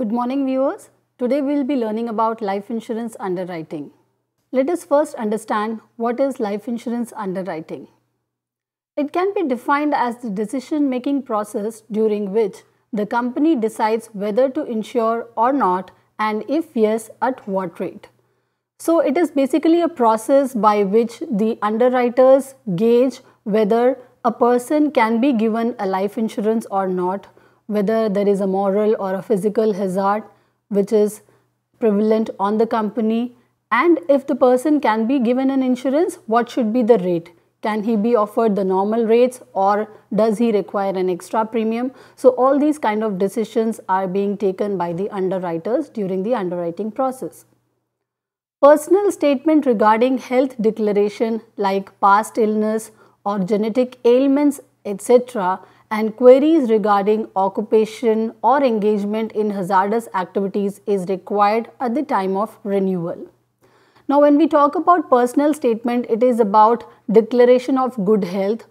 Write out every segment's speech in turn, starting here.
Good morning viewers. Today we will be learning about life insurance underwriting. Let us first understand what is life insurance underwriting. It can be defined as the decision making process during which the company decides whether to insure or not and if yes at what rate. So it is basically a process by which the underwriters gauge whether a person can be given a life insurance or not whether there is a moral or a physical hazard which is prevalent on the company and if the person can be given an insurance, what should be the rate? Can he be offered the normal rates or does he require an extra premium? So all these kind of decisions are being taken by the underwriters during the underwriting process. Personal statement regarding health declaration like past illness or genetic ailments etc and queries regarding occupation or engagement in hazardous activities is required at the time of renewal. Now when we talk about personal statement, it is about declaration of good health.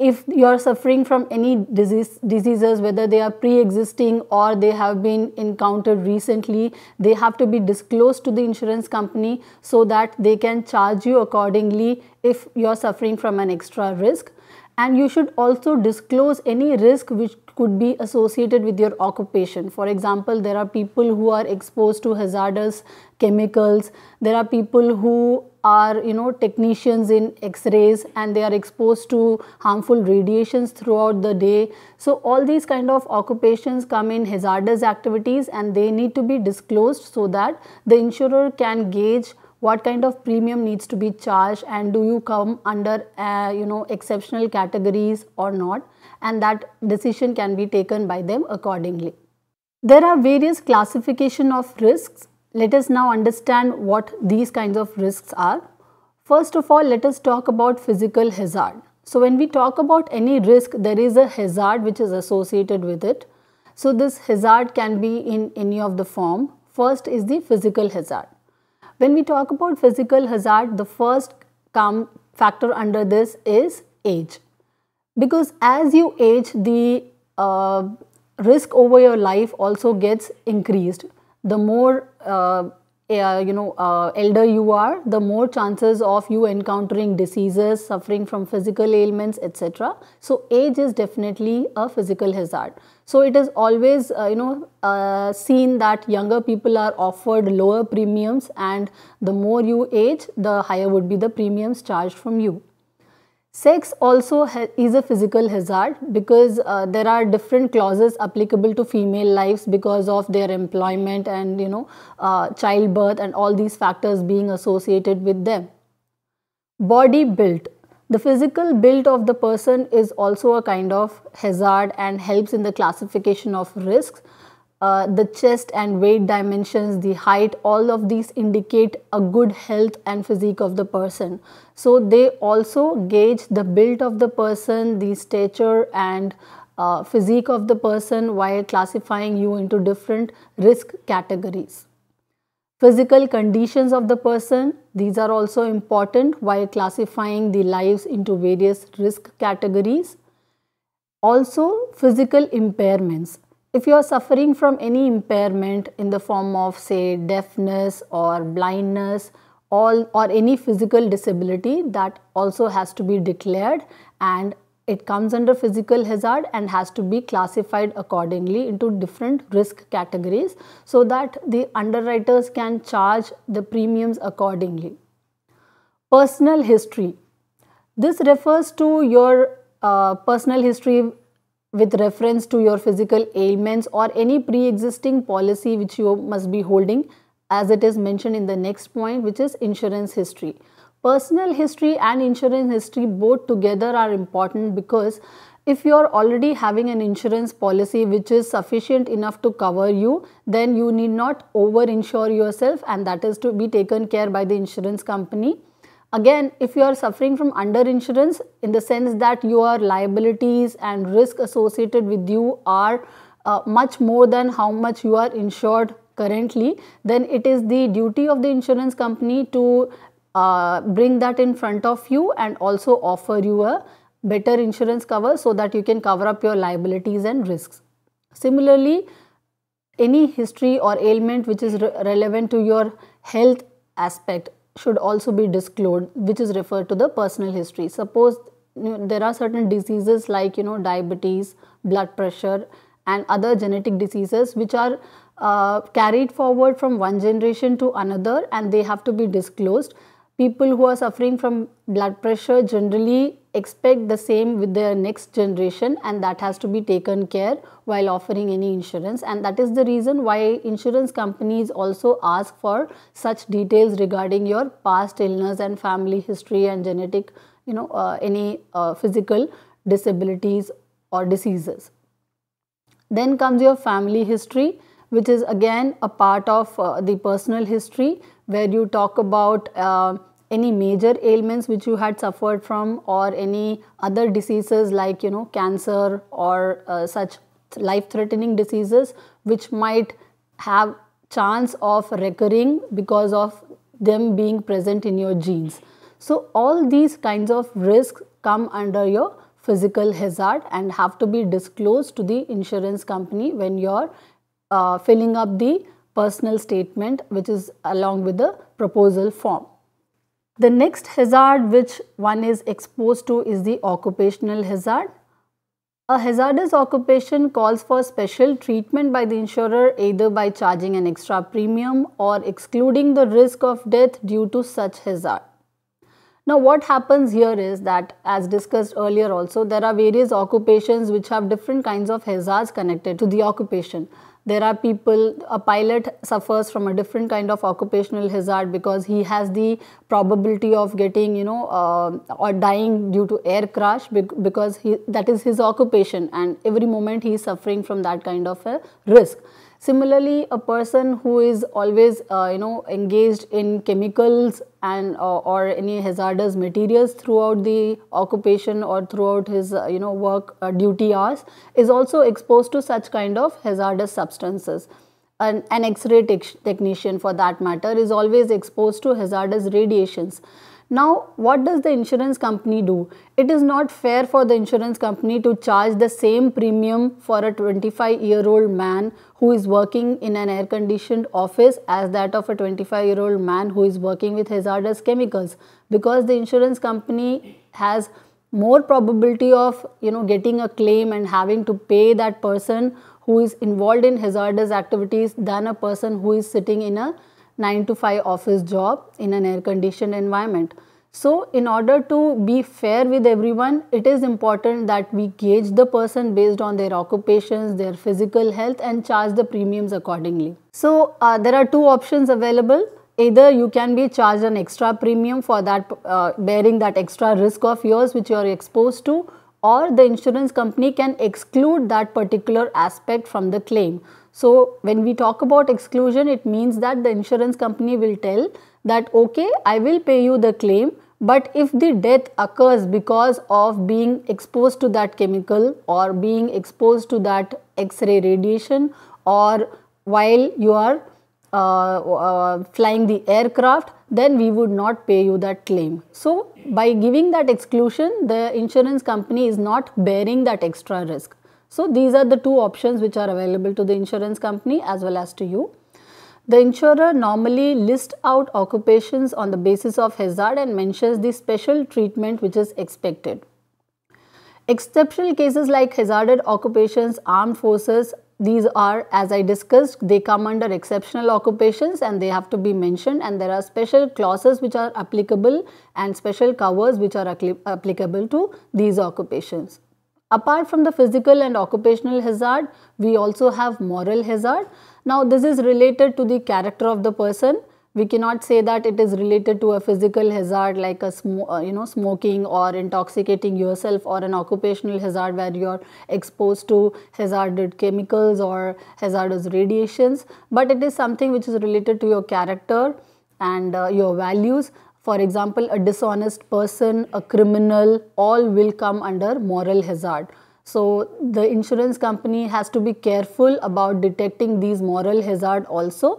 If you are suffering from any disease, diseases, whether they are pre-existing or they have been encountered recently, they have to be disclosed to the insurance company so that they can charge you accordingly if you are suffering from an extra risk and you should also disclose any risk which could be associated with your occupation. For example, there are people who are exposed to hazardous chemicals, there are people who are you know technicians in x-rays and they are exposed to harmful radiations throughout the day so all these kind of occupations come in hazardous activities and they need to be disclosed so that the insurer can gauge what kind of premium needs to be charged and do you come under uh, you know exceptional categories or not and that decision can be taken by them accordingly. There are various classification of risks. Let us now understand what these kinds of risks are. First of all, let us talk about physical hazard. So when we talk about any risk, there is a hazard which is associated with it. So this hazard can be in any of the form. First is the physical hazard. When we talk about physical hazard, the first come factor under this is age. Because as you age, the uh, risk over your life also gets increased. The more uh, uh, you know uh, elder you are the more chances of you encountering diseases suffering from physical ailments etc so age is definitely a physical hazard so it is always uh, you know uh, seen that younger people are offered lower premiums and the more you age the higher would be the premiums charged from you Sex also is a physical hazard because uh, there are different clauses applicable to female lives because of their employment and you know uh, childbirth and all these factors being associated with them. Body built. The physical build of the person is also a kind of hazard and helps in the classification of risks. Uh, the chest and weight dimensions, the height, all of these indicate a good health and physique of the person. So they also gauge the build of the person, the stature and uh, physique of the person while classifying you into different risk categories. Physical conditions of the person, these are also important while classifying the lives into various risk categories. Also, physical impairments. If you are suffering from any impairment in the form of say deafness or blindness all or any physical disability that also has to be declared and it comes under physical hazard and has to be classified accordingly into different risk categories so that the underwriters can charge the premiums accordingly. Personal history. This refers to your uh, personal history with reference to your physical ailments or any pre-existing policy which you must be holding as it is mentioned in the next point which is insurance history. Personal history and insurance history both together are important because if you are already having an insurance policy which is sufficient enough to cover you then you need not over insure yourself and that is to be taken care by the insurance company. Again, if you are suffering from underinsurance in the sense that your liabilities and risk associated with you are uh, much more than how much you are insured currently, then it is the duty of the insurance company to uh, bring that in front of you and also offer you a better insurance cover so that you can cover up your liabilities and risks. Similarly, any history or ailment which is re relevant to your health aspect should also be disclosed which is referred to the personal history suppose there are certain diseases like you know diabetes blood pressure and other genetic diseases which are uh, carried forward from one generation to another and they have to be disclosed people who are suffering from blood pressure generally expect the same with their next generation and that has to be taken care while offering any insurance and that is the reason why insurance companies also ask for such details regarding your past illness and family history and genetic you know uh, any uh, physical disabilities or diseases then comes your family history which is again a part of uh, the personal history where you talk about uh, any major ailments which you had suffered from or any other diseases like you know cancer or uh, such life threatening diseases which might have chance of recurring because of them being present in your genes so all these kinds of risks come under your physical hazard and have to be disclosed to the insurance company when you're uh, filling up the personal statement which is along with the proposal form the next hazard which one is exposed to is the occupational hazard. A hazardous occupation calls for special treatment by the insurer either by charging an extra premium or excluding the risk of death due to such hazard. Now what happens here is that as discussed earlier also there are various occupations which have different kinds of hazards connected to the occupation there are people a pilot suffers from a different kind of occupational hazard because he has the probability of getting you know uh, or dying due to air crash because he, that is his occupation and every moment he is suffering from that kind of a risk Similarly, a person who is always, uh, you know, engaged in chemicals and uh, or any hazardous materials throughout the occupation or throughout his, uh, you know, work uh, duty hours is also exposed to such kind of hazardous substances. An, an X-ray te technician, for that matter, is always exposed to hazardous radiations. Now, what does the insurance company do? It is not fair for the insurance company to charge the same premium for a 25 year old man who is working in an air conditioned office as that of a 25 year old man who is working with hazardous chemicals because the insurance company has more probability of you know getting a claim and having to pay that person who is involved in hazardous activities than a person who is sitting in a 9 to 5 office job in an air conditioned environment. So, in order to be fair with everyone, it is important that we gauge the person based on their occupations, their physical health, and charge the premiums accordingly. So, uh, there are two options available. Either you can be charged an extra premium for that uh, bearing that extra risk of yours which you are exposed to, or the insurance company can exclude that particular aspect from the claim. So when we talk about exclusion, it means that the insurance company will tell that okay, I will pay you the claim, but if the death occurs because of being exposed to that chemical or being exposed to that X-ray radiation or while you are uh, uh, flying the aircraft, then we would not pay you that claim. So by giving that exclusion, the insurance company is not bearing that extra risk. So these are the two options which are available to the insurance company as well as to you. The insurer normally lists out occupations on the basis of hazard and mentions the special treatment which is expected. Exceptional cases like hazarded occupations, armed forces, these are as I discussed they come under exceptional occupations and they have to be mentioned and there are special clauses which are applicable and special covers which are applicable to these occupations. Apart from the physical and occupational hazard, we also have moral hazard. Now this is related to the character of the person we cannot say that it is related to a physical hazard like a uh, you know smoking or intoxicating yourself or an occupational hazard where you are exposed to hazardous chemicals or hazardous radiations but it is something which is related to your character and uh, your values for example a dishonest person a criminal all will come under moral hazard so the insurance company has to be careful about detecting these moral hazard also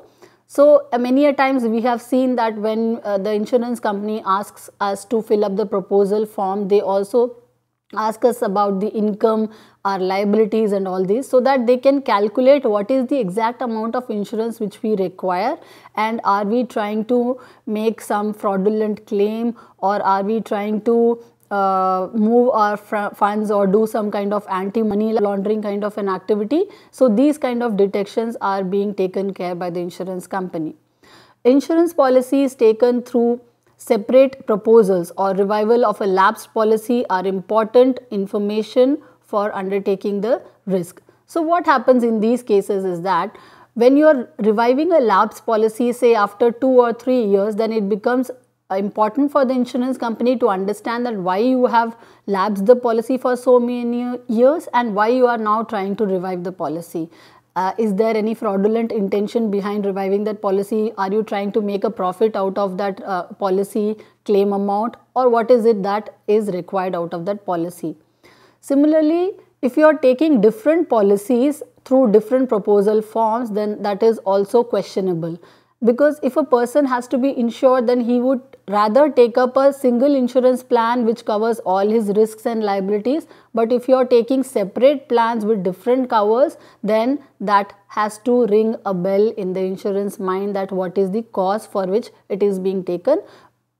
so uh, many a times we have seen that when uh, the insurance company asks us to fill up the proposal form, they also ask us about the income, our liabilities and all this so that they can calculate what is the exact amount of insurance which we require and are we trying to make some fraudulent claim or are we trying to uh, move our funds or do some kind of anti-money laundering kind of an activity. So these kind of detections are being taken care by the insurance company. Insurance policy is taken through separate proposals or revival of a lapsed policy are important information for undertaking the risk. So what happens in these cases is that when you are reviving a lapse policy say after 2 or 3 years then it becomes important for the insurance company to understand that why you have lapsed the policy for so many years and why you are now trying to revive the policy. Uh, is there any fraudulent intention behind reviving that policy? Are you trying to make a profit out of that uh, policy claim amount or what is it that is required out of that policy? Similarly, if you are taking different policies through different proposal forms, then that is also questionable because if a person has to be insured then he would rather take up a single insurance plan which covers all his risks and liabilities but if you are taking separate plans with different covers then that has to ring a bell in the insurance mind that what is the cause for which it is being taken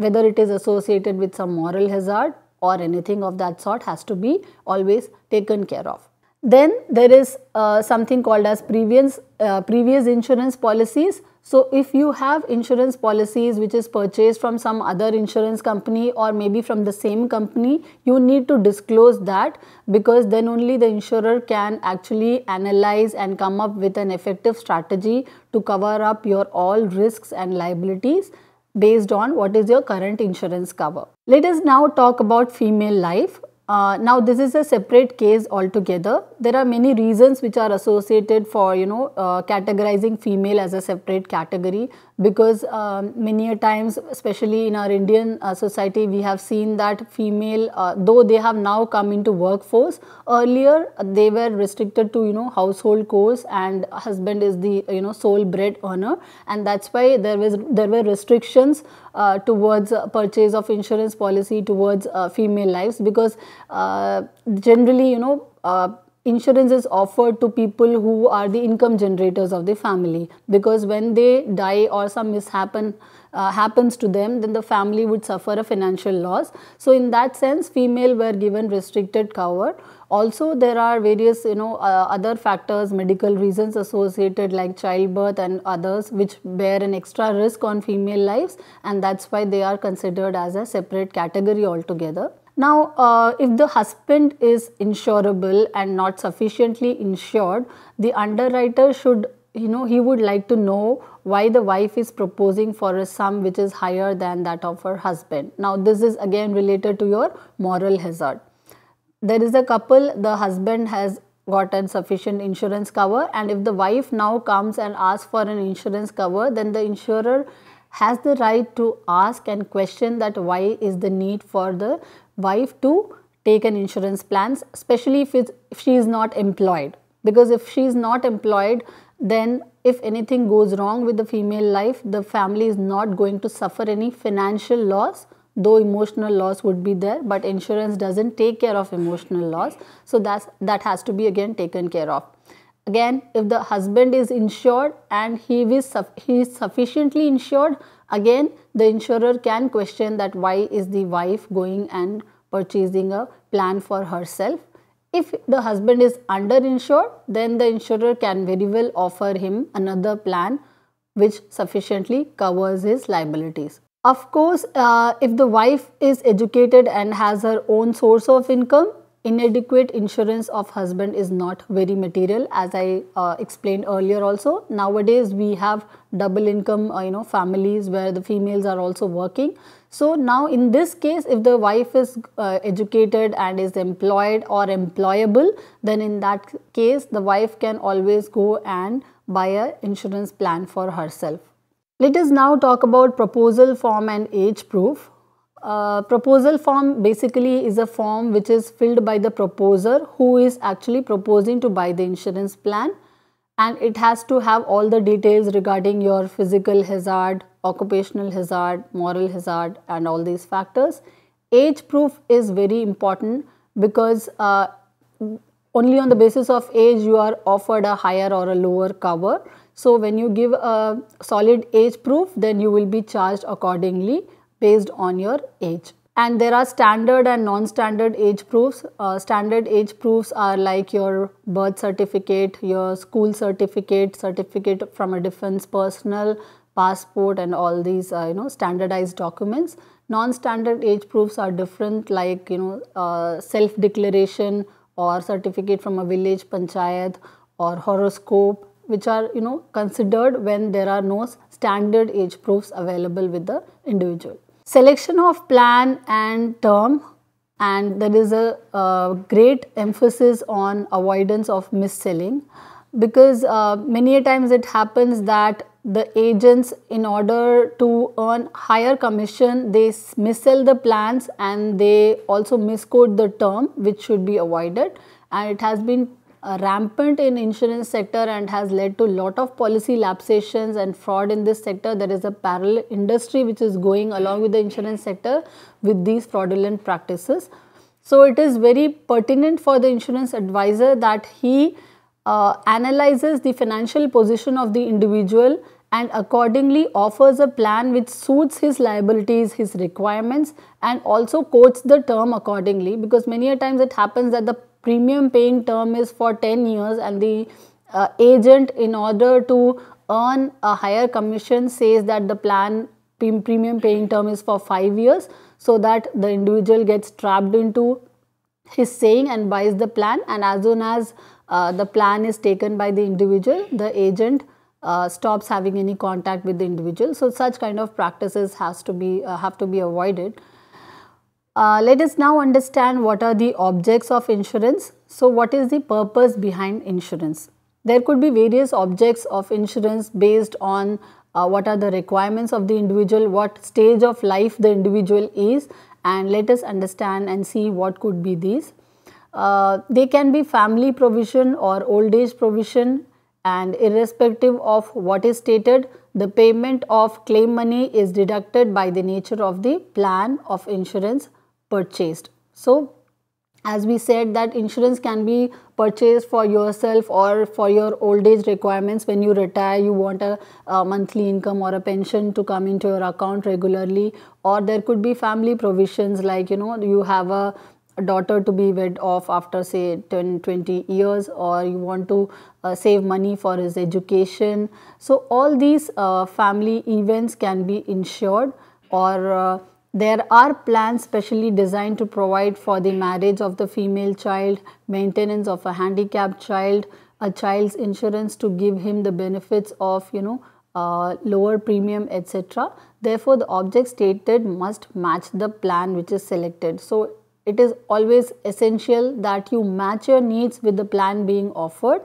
whether it is associated with some moral hazard or anything of that sort has to be always taken care of then there is uh, something called as previous, uh, previous insurance policies. So if you have insurance policies which is purchased from some other insurance company or maybe from the same company, you need to disclose that because then only the insurer can actually analyze and come up with an effective strategy to cover up your all risks and liabilities based on what is your current insurance cover. Let us now talk about female life. Uh, now this is a separate case altogether. There are many reasons which are associated for you know uh, categorizing female as a separate category because um, many a times especially in our indian uh, society we have seen that female uh, though they have now come into workforce earlier they were restricted to you know household chores and husband is the you know sole bread earner and that's why there was there were restrictions uh, towards uh, purchase of insurance policy towards uh, female lives because uh, generally you know insurance is offered to people who are the income generators of the family because when they die or some mishappen uh, happens to them then the family would suffer a financial loss so in that sense female were given restricted cover also there are various you know uh, other factors medical reasons associated like childbirth and others which bear an extra risk on female lives and that's why they are considered as a separate category altogether now, uh, if the husband is insurable and not sufficiently insured, the underwriter should, you know, he would like to know why the wife is proposing for a sum which is higher than that of her husband. Now, this is again related to your moral hazard. There is a couple, the husband has gotten sufficient insurance cover and if the wife now comes and asks for an insurance cover then the insurer has the right to ask and question that why is the need for the wife to take an insurance plans, especially if, if she is not employed. Because if she is not employed, then if anything goes wrong with the female life, the family is not going to suffer any financial loss though emotional loss would be there but insurance doesn't take care of emotional loss so that's that has to be again taken care of again if the husband is insured and he is he is sufficiently insured Again, the insurer can question that why is the wife going and purchasing a plan for herself. If the husband is underinsured, then the insurer can very well offer him another plan which sufficiently covers his liabilities. Of course, uh, if the wife is educated and has her own source of income, inadequate insurance of husband is not very material as I uh, explained earlier also. Nowadays, we have double income uh, you know families where the females are also working so now in this case if the wife is uh, educated and is employed or employable then in that case the wife can always go and buy a insurance plan for herself let us now talk about proposal form and age proof uh, proposal form basically is a form which is filled by the proposer who is actually proposing to buy the insurance plan and it has to have all the details regarding your physical hazard, occupational hazard, moral hazard and all these factors. Age proof is very important because uh, only on the basis of age you are offered a higher or a lower cover. So when you give a solid age proof then you will be charged accordingly based on your age. And there are standard and non-standard age proofs. Uh, standard age proofs are like your birth certificate, your school certificate, certificate from a defense personnel, passport and all these uh, you know standardized documents. Non-standard age proofs are different like you know uh, self-declaration or certificate from a village panchayat or horoscope which are you know considered when there are no standard age proofs available with the individual. Selection of plan and term and there is a great emphasis on avoidance of mis-selling because uh, many a times it happens that the agents in order to earn higher commission they missell the plans and they also misquote the term which should be avoided and it has been uh, rampant in insurance sector and has led to lot of policy lapsations and fraud in this sector. There is a parallel industry which is going along with the insurance sector with these fraudulent practices. So it is very pertinent for the insurance advisor that he uh, analyzes the financial position of the individual and accordingly offers a plan which suits his liabilities, his requirements and also quotes the term accordingly because many a times it happens that the premium paying term is for 10 years and the uh, agent in order to earn a higher commission says that the plan premium paying term is for 5 years so that the individual gets trapped into his saying and buys the plan and as soon as uh, the plan is taken by the individual the agent uh, stops having any contact with the individual so such kind of practices has to be uh, have to be avoided uh, let us now understand what are the objects of insurance. So, what is the purpose behind insurance? There could be various objects of insurance based on uh, what are the requirements of the individual, what stage of life the individual is and let us understand and see what could be these. Uh, they can be family provision or old age provision and irrespective of what is stated, the payment of claim money is deducted by the nature of the plan of insurance purchased. So as we said that insurance can be purchased for yourself or for your old age requirements when you retire you want a, a, monthly income or a pension to come into your account regularly or there could be family provisions like you know you have a daughter to be wed off after say 10 20 years or you want to uh, save money for his education so all these uh, family events can be insured or uh, there are plans specially designed to provide for the marriage of the female child, maintenance of a handicapped child, a child's insurance to give him the benefits of, you know, uh, lower premium etc. Therefore, the object stated must match the plan which is selected. So, it is always essential that you match your needs with the plan being offered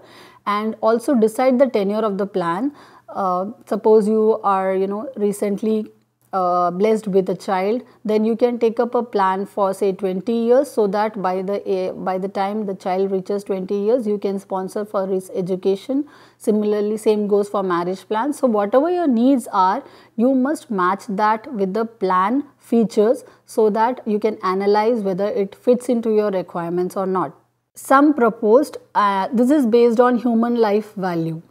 and also decide the tenure of the plan. Uh, suppose you are you know recently uh, blessed with a child then you can take up a plan for say 20 years so that by the by the time the child reaches 20 years you can sponsor for his education similarly same goes for marriage plan so whatever your needs are you must match that with the plan features so that you can analyze whether it fits into your requirements or not some proposed uh, this is based on human life value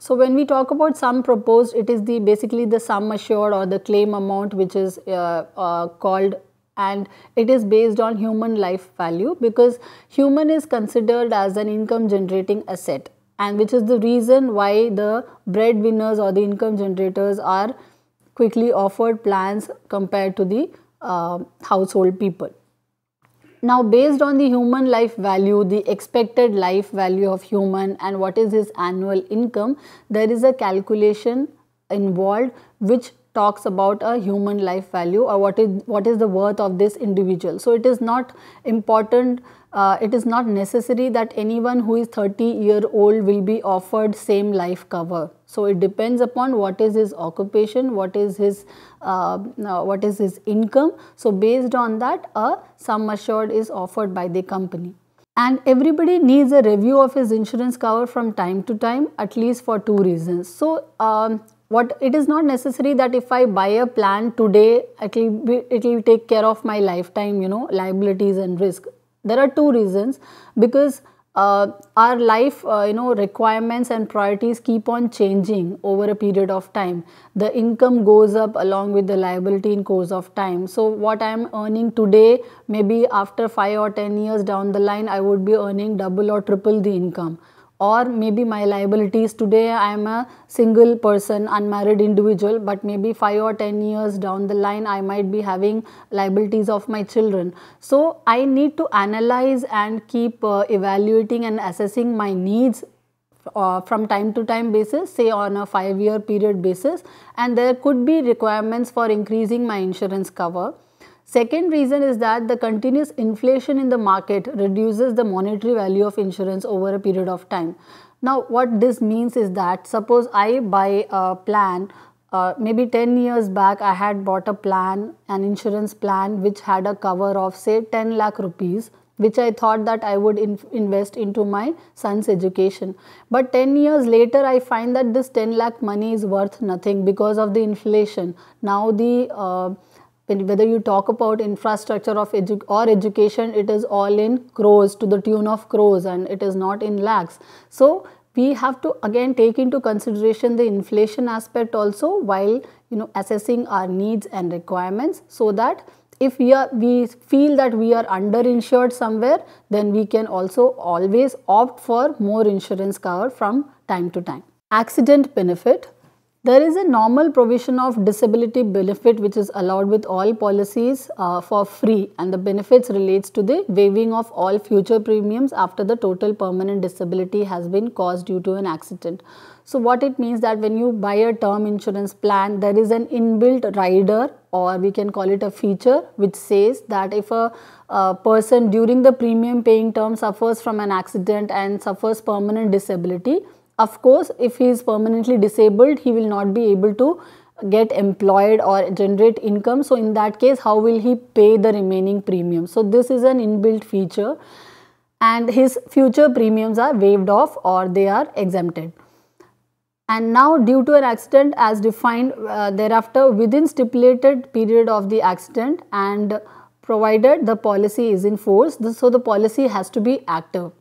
so when we talk about sum proposed, it is the basically the sum assured or the claim amount which is uh, uh, called and it is based on human life value because human is considered as an income generating asset and which is the reason why the breadwinners or the income generators are quickly offered plans compared to the uh, household people. Now based on the human life value, the expected life value of human and what is his annual income, there is a calculation involved which talks about a human life value or what is what is the worth of this individual. So it is not important uh, it is not necessary that anyone who is 30 year old will be offered same life cover. So it depends upon what is his occupation, what is his uh, what is his income. So based on that, a sum assured is offered by the company. And everybody needs a review of his insurance cover from time to time, at least for two reasons. So um, what it is not necessary that if I buy a plan today, it will it will take care of my lifetime, you know, liabilities and risk. There are two reasons because uh, our life uh, you know requirements and priorities keep on changing over a period of time the income goes up along with the liability in course of time so what i am earning today maybe after 5 or 10 years down the line i would be earning double or triple the income or maybe my liabilities today i am a single person unmarried individual but maybe 5 or 10 years down the line i might be having liabilities of my children so i need to analyze and keep uh, evaluating and assessing my needs uh, from time to time basis say on a 5 year period basis and there could be requirements for increasing my insurance cover Second reason is that the continuous inflation in the market reduces the monetary value of insurance over a period of time. Now what this means is that suppose I buy a plan uh, maybe 10 years back I had bought a plan an insurance plan which had a cover of say 10 lakh rupees which I thought that I would in invest into my son's education. But 10 years later, I find that this 10 lakh money is worth nothing because of the inflation. Now the uh, whether you talk about infrastructure of edu or education it is all in crores to the tune of crores and it is not in lakhs so we have to again take into consideration the inflation aspect also while you know assessing our needs and requirements so that if we are we feel that we are underinsured somewhere then we can also always opt for more insurance cover from time to time accident benefit there is a normal provision of disability benefit which is allowed with all policies uh, for free and the benefits relates to the waiving of all future premiums after the total permanent disability has been caused due to an accident. So what it means that when you buy a term insurance plan, there is an inbuilt rider or we can call it a feature which says that if a, a person during the premium paying term suffers from an accident and suffers permanent disability, of course, if he is permanently disabled, he will not be able to get employed or generate income. So in that case, how will he pay the remaining premium? So this is an inbuilt feature and his future premiums are waived off or they are exempted. And now due to an accident as defined uh, thereafter within stipulated period of the accident and provided the policy is in force, so the policy has to be active.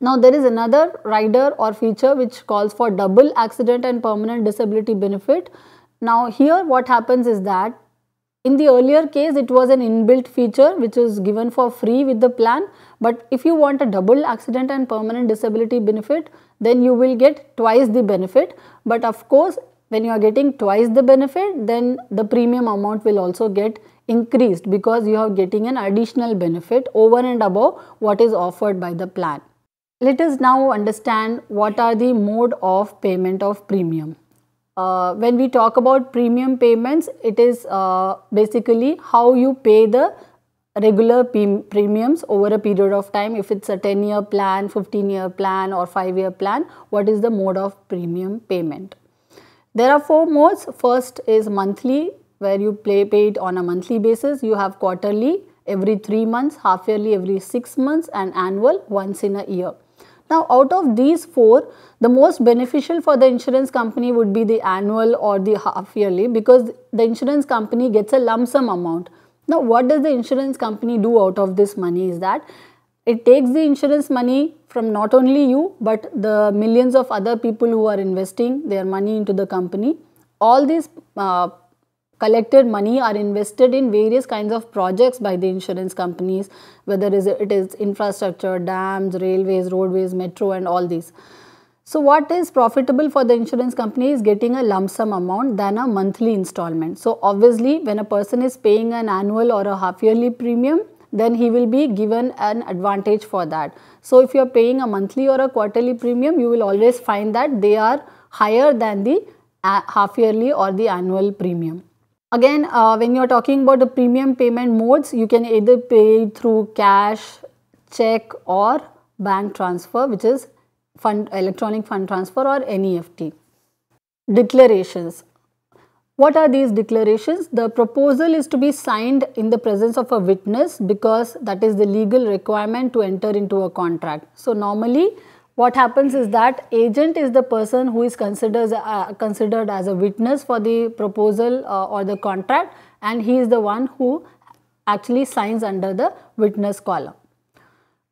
Now there is another rider or feature which calls for double accident and permanent disability benefit. Now here what happens is that in the earlier case it was an inbuilt feature which is given for free with the plan but if you want a double accident and permanent disability benefit then you will get twice the benefit but of course when you are getting twice the benefit then the premium amount will also get increased because you are getting an additional benefit over and above what is offered by the plan. Let us now understand what are the mode of payment of premium. Uh, when we talk about premium payments, it is uh, basically how you pay the regular premiums over a period of time. If it's a 10 year plan, 15 year plan or 5 year plan, what is the mode of premium payment? There are four modes. First is monthly where you pay, pay it on a monthly basis. You have quarterly every 3 months, half yearly every 6 months and annual once in a year. Now out of these four, the most beneficial for the insurance company would be the annual or the half yearly because the insurance company gets a lump sum amount. Now what does the insurance company do out of this money is that it takes the insurance money from not only you but the millions of other people who are investing their money into the company. All these uh, collected money are invested in various kinds of projects by the insurance companies, whether it is infrastructure, dams, railways, roadways, metro and all these. So what is profitable for the insurance company is getting a lump sum amount than a monthly installment. So obviously when a person is paying an annual or a half yearly premium, then he will be given an advantage for that. So if you are paying a monthly or a quarterly premium, you will always find that they are higher than the uh, half yearly or the annual premium. Again, uh, when you're talking about the premium payment modes, you can either pay through cash, check or bank transfer which is fund, electronic fund transfer or NEFT. Declarations. What are these declarations? The proposal is to be signed in the presence of a witness because that is the legal requirement to enter into a contract. So normally what happens is that agent is the person who is considered, uh, considered as a witness for the proposal uh, or the contract and he is the one who actually signs under the witness column.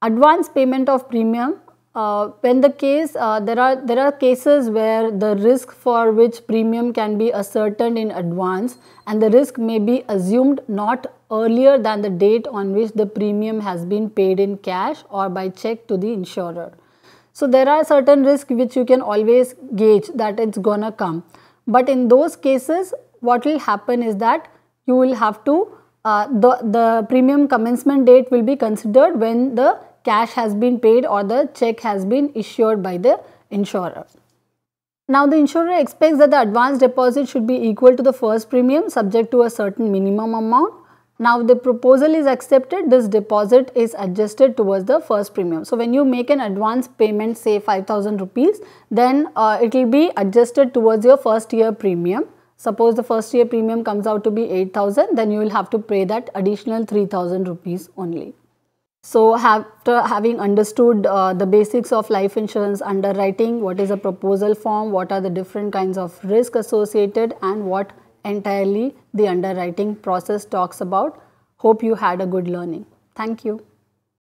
Advance payment of premium. Uh, when the case, uh, there, are, there are cases where the risk for which premium can be ascertained in advance and the risk may be assumed not earlier than the date on which the premium has been paid in cash or by check to the insurer. So there are certain risks which you can always gauge that it's gonna come. But in those cases, what will happen is that you will have to, uh, the, the premium commencement date will be considered when the cash has been paid or the check has been issued by the insurer. Now the insurer expects that the advance deposit should be equal to the first premium subject to a certain minimum amount now the proposal is accepted, this deposit is adjusted towards the first premium. So when you make an advance payment say 5000 rupees, then uh, it will be adjusted towards your first year premium. Suppose the first year premium comes out to be 8000, then you will have to pay that additional 3000 rupees only. So after having understood uh, the basics of life insurance underwriting, what is a proposal form, what are the different kinds of risk associated and what entirely the underwriting process talks about. Hope you had a good learning. Thank you.